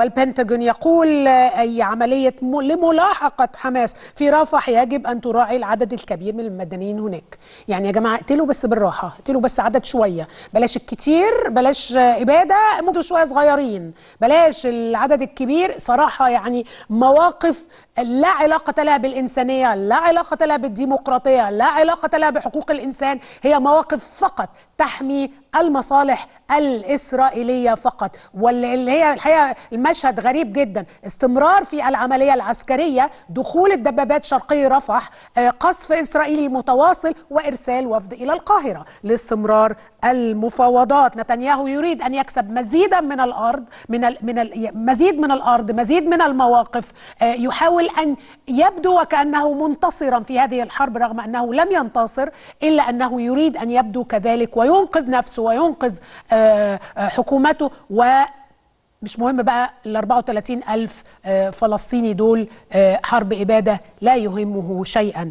والبنتاجون يقول آه، أي عملية لملاحقة حماس في رفح يجب أن تراعي العدد الكبير من المدنيين هناك يعني يا جماعة اقتلوا بس بالراحة اقتلوا بس عدد شوية بلاش الكتير بلاش آه، إبادة ممكن شوية صغيرين بلاش العدد الكبير صراحة يعني مواقف لا علاقة لها بالإنسانية لا علاقة لها بالديمقراطية لا علاقة لها بحقوق الإنسان هي مواقف فقط تحمي المصالح الإسرائيلية فقط واللي هي الحقيقة مشهد غريب جدا استمرار في العملية العسكرية دخول الدبابات شرقي رفح آه، قصف إسرائيلي متواصل وإرسال وفد إلى القاهرة لاستمرار المفاوضات نتنياهو يريد أن يكسب مزيدا من الأرض من ال من ال مزيد من الأرض مزيد من المواقف آه، يحاول أن يبدو وكأنه منتصرا في هذه الحرب رغم أنه لم ينتصر إلا أنه يريد أن يبدو كذلك وينقذ نفسه وينقذ آه، حكومته و مش مهم بقى ال 34 ألف آه، فلسطيني دول آه، حرب إبادة لا يهمه شيئا